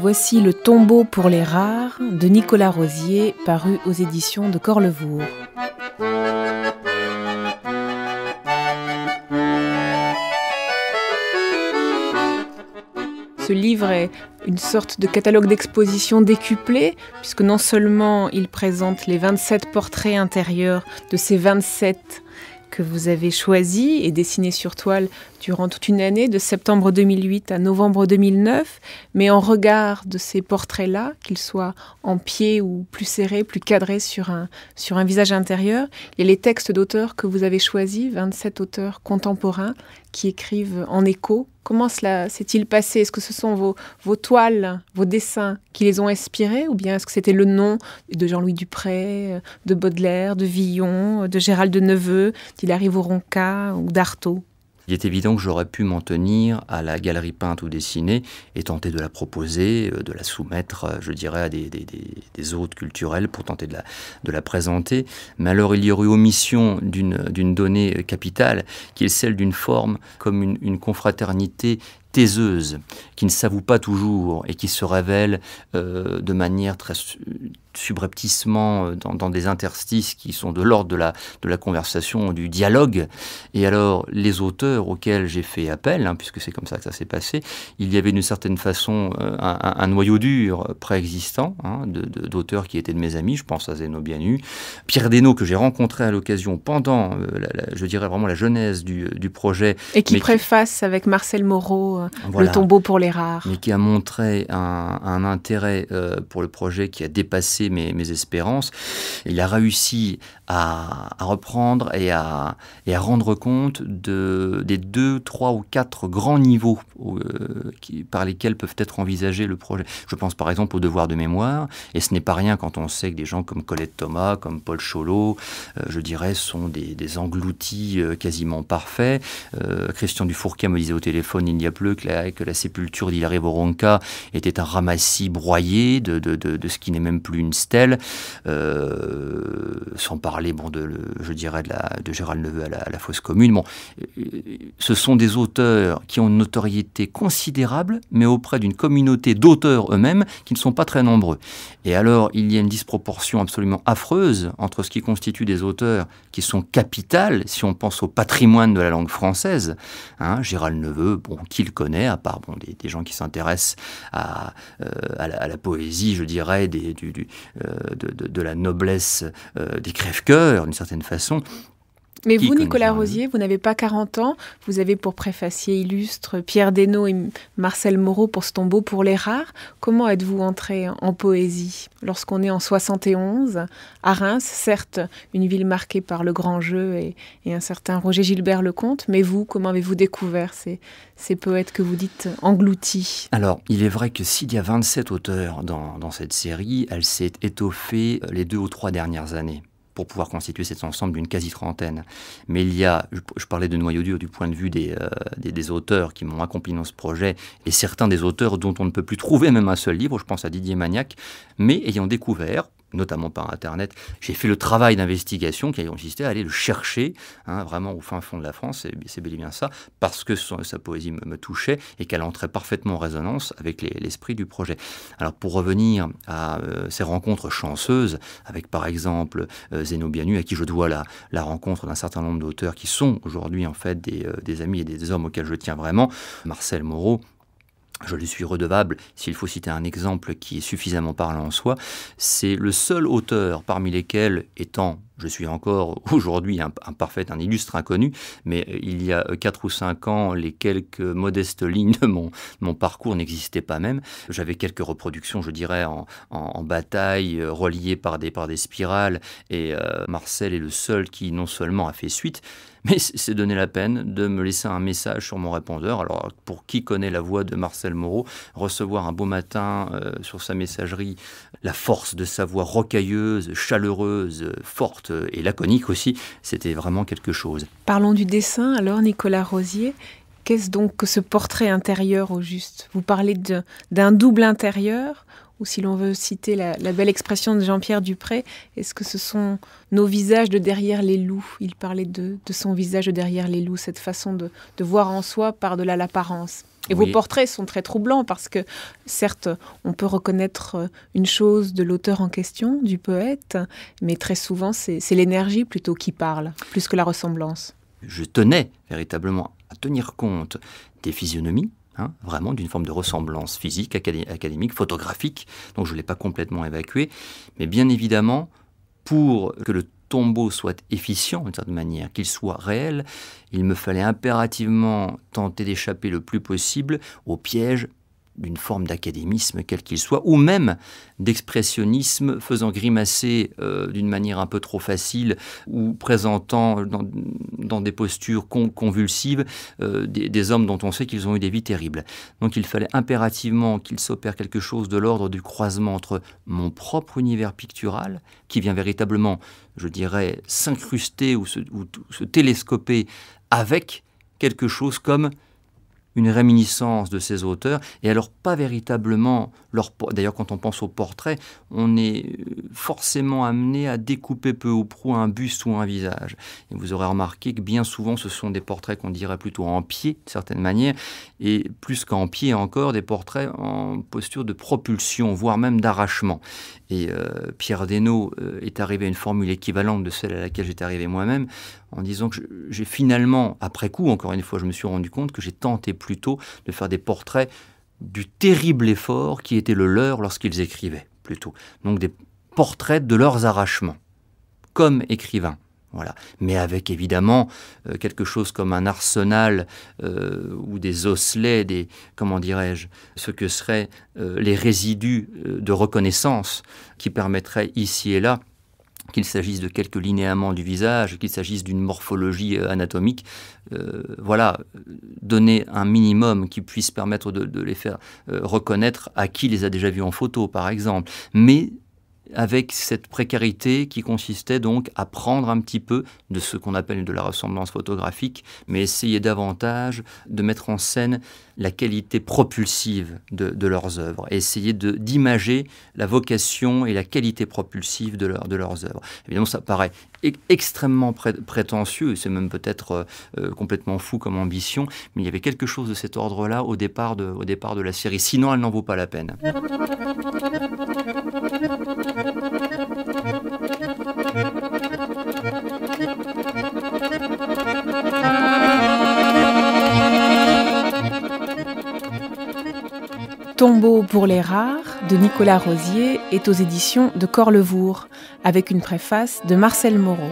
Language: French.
Voici Le tombeau pour les rares de Nicolas Rosier, paru aux éditions de Corlevour. Ce livre est une sorte de catalogue d'exposition décuplé, puisque non seulement il présente les 27 portraits intérieurs de ces 27 que vous avez choisi et dessiné sur toile durant toute une année, de septembre 2008 à novembre 2009, mais en regard de ces portraits-là, qu'ils soient en pied ou plus serrés, plus cadrés sur un, sur un visage intérieur, il y a les textes d'auteurs que vous avez choisis, 27 auteurs contemporains, qui écrivent en écho. Comment cela s'est-il passé Est-ce que ce sont vos, toiles, vos dessins qui les ont inspirés Ou bien est-ce que c'était le nom de Jean-Louis Dupré, euh, de Baudelaire, de Villon, euh, de Gérald de Neveu, au Voronka ou d'Artaud il est évident que j'aurais pu m'en tenir à la galerie peinte ou dessinée et tenter de la proposer, euh, de la soumettre, euh, je dirais, à des, des, hôtes culturels pour tenter de la, de la présenter. Mais alors, il y aurait eu omission d'une donnée capitale, qui est celle d'une forme comme une, une confraternité taiseuse, qui ne s'avoue pas toujours et qui se révèle euh, de manière très subrepticement euh, dans, des interstices qui sont de l'ordre de la, de la conversation, du dialogue. Et alors, les auteurs auxquels j'ai fait appel, hein, puisque c'est comme ça que ça s'est passé, il y avait d'une certaine façon euh, un, noyau dur préexistant hein, d'auteurs qui étaient de mes amis, je pense à Zeno Bianu, Pierre Desnaux que j'ai rencontré à l'occasion pendant, je dirais vraiment la genèse du, du projet. Et qui préface avec Marcel Moreau euh, le tombeau pour les rares. Mais qui a montré un, intérêt euh, pour le projet qui a dépassé mes, mes espérances. Il a réussi à, reprendre et à, rendre compte de, des deux, trois ou quatre grands niveaux euh, par lesquels peuvent être envisagés le projet. Je pense par exemple au devoir de mémoire, et ce n'est pas rien quand on sait que des gens comme Colette Thomas, comme Paul Cholot, je dirais, sont des, engloutis quasiment parfaits. Christian Dufourquet me disait au téléphone il n'y a plus que la, sépulture d'Hilary Boronka était un ramassis broyé de, de, de, ce qui n'est même plus une stèle, euh, sans parler, bon, de, je dirais, de, Gérald Neveu à la, fosse commune. Bon, euh, ce sont des auteurs qui ont une notoriété considérable, mais auprès d'une communauté d'auteurs eux-mêmes qui ne sont pas très nombreux. Et alors, il y a une disproportion absolument affreuse entre ce qui constitue des auteurs qui sont capitales, si on pense au patrimoine de la langue française, hein, Gérald Neveu, bon, qu'il à part bon, des, gens qui s'intéressent à, euh, la, poésie, je dirais, euh, de, la noblesse euh, des crève-cœurs, d'une certaine façon, mais vous, Nicolas Rosier, vous n'avez pas 40 ans. Vous avez pour préfacier illustre Pierre Desnaux et Marcel Moreau pour ce tombeau pour les rares. Comment êtes-vous entré en poésie lorsqu'on est en 71 à Reims, certes une ville marquée par le grand jeu et, un certain Roger Gilbert Lecomte, mais vous, comment avez-vous découvert ces, poètes que vous dites engloutis Alors, il est vrai que s'il y a 27 auteurs dans cette série, elle s'est étoffée les deux ou trois dernières années pour pouvoir constituer cet ensemble d'une quasi-trentaine. Mais il y a, je parlais de noyau dur du point de vue euh, des, auteurs qui m'ont accompli dans ce projet, et certains des auteurs dont on ne peut plus trouver même un seul livre, je pense à Didier Maniac, mais ayant découvert, notamment par Internet, j'ai fait le travail d'investigation qui a consisté à aller le chercher hein, vraiment au fin fond de la France, et c'est bel et bien ça, parce que sa poésie me, touchait et qu'elle entrait parfaitement en résonance avec l'esprit du projet. Alors pour revenir à euh, ces rencontres chanceuses, avec par exemple euh, Zeno Bianu, à qui je dois la, rencontre d'un certain nombre d'auteurs qui sont aujourd'hui en fait des euh, amis et des hommes auxquels je tiens vraiment, Marcel Moreau, je lui suis redevable, s'il faut citer un exemple qui est suffisamment parlant en soi, c'est le seul auteur parmi lesquels, étant je suis encore aujourd'hui un, parfait, un illustre inconnu, mais euh, il y a 4 euh, ou 5 ans, les quelques modestes lignes de mon, mon parcours n'existaient pas même. J'avais quelques reproductions, je dirais, en, bataille, euh, reliées par des, des spirales, et Marcel est le seul qui non seulement a fait suite, mais s'est donné la peine de me laisser un message sur mon répondeur. Alors, pour qui connaît la voix de Marcel Moreau, recevoir un beau matin sur sa messagerie la force de sa voix rocailleuse, chaleureuse, forte, euh, et laconique aussi, c'était vraiment quelque chose. Parlons du dessin alors, Nicolas Rosier. Qu'est-ce donc que ce portrait intérieur au juste Vous parlez d'un double intérieur ou si l'on veut citer la, belle expression de Jean-Pierre Dupré, est-ce que ce sont nos visages de derrière les loups Il parlait de, son visage de derrière les loups, cette façon de, voir en soi par-delà l'apparence. Et vos portraits sont très troublants parce que, certes, on peut reconnaître euh, une chose de l'auteur en question, du poète, mais très souvent, c'est l'énergie plutôt qui parle, plus que la ressemblance. Je tenais véritablement à tenir compte des physionomies, Hein, vraiment d'une forme de ressemblance physique, académique, photographique, donc je ne l'ai pas complètement évacué, mais bien évidemment, pour que le tombeau soit efficient d'une certaine manière, qu'il soit réel, il me fallait impérativement tenter d'échapper le plus possible au piège d'une forme d'académisme quel qu'il soit, ou même d'expressionnisme faisant grimacer euh, d'une manière un peu trop facile ou présentant dans, des postures convulsives euh, des, hommes dont on sait qu'ils ont eu des vies terribles. Donc il fallait impérativement qu'il s'opère quelque chose de l'ordre du croisement entre mon propre univers pictural, qui vient véritablement, je dirais, s'incruster ou se télescoper avec quelque chose comme une réminiscence de ces auteurs, et alors pas véritablement leur... D'ailleurs, quand on pense au portrait, on est euh, forcément amené à découper peu ou prou un buste ou un visage. Et vous aurez remarqué que bien souvent, ce sont des portraits qu'on dirait plutôt en pied, de certaine manière, et plus qu'en pied encore, des portraits en posture de propulsion, voire même d'arrachement. Et euh, Pierre Desnaud euh, est arrivé à une formule équivalente de celle à laquelle j'étais arrivé moi-même, en disant que j'ai finalement, après coup, encore une fois, je me suis rendu compte que j'ai tenté plutôt de faire des portraits du terrible effort qui était le leur lorsqu'ils écrivaient, plutôt. Donc des portraits de leurs arrachements, comme écrivains. Mais avec évidemment euh, quelque chose comme un arsenal euh, ou des osselets, des, comment dirais-je, ce que seraient euh, les résidus de reconnaissance qui permettraient ici et là qu'il s'agisse de quelques linéaments du visage, qu'il s'agisse d'une morphologie anatomique, voilà, donner un minimum qui puisse permettre de, les faire reconnaître à qui les a déjà vus en photo, par exemple. Mais avec cette précarité qui consistait donc à prendre un petit peu de ce qu'on appelle de la ressemblance photographique, mais essayer davantage de mettre en scène la qualité propulsive de, leurs œuvres, essayer d'imager la vocation et la qualité propulsive de, de leurs œuvres. Évidemment, ça paraît e-, extrêmement prétentieux, c'est même peut-être euh, euh, complètement fou comme ambition, mais il y avait quelque chose de cet ordre-là au, au départ de la série, sinon elle n'en vaut pas la peine. Tombeau pour les rares de Nicolas Rosier est aux éditions de Corlevour, avec une préface de Marcel Moreau.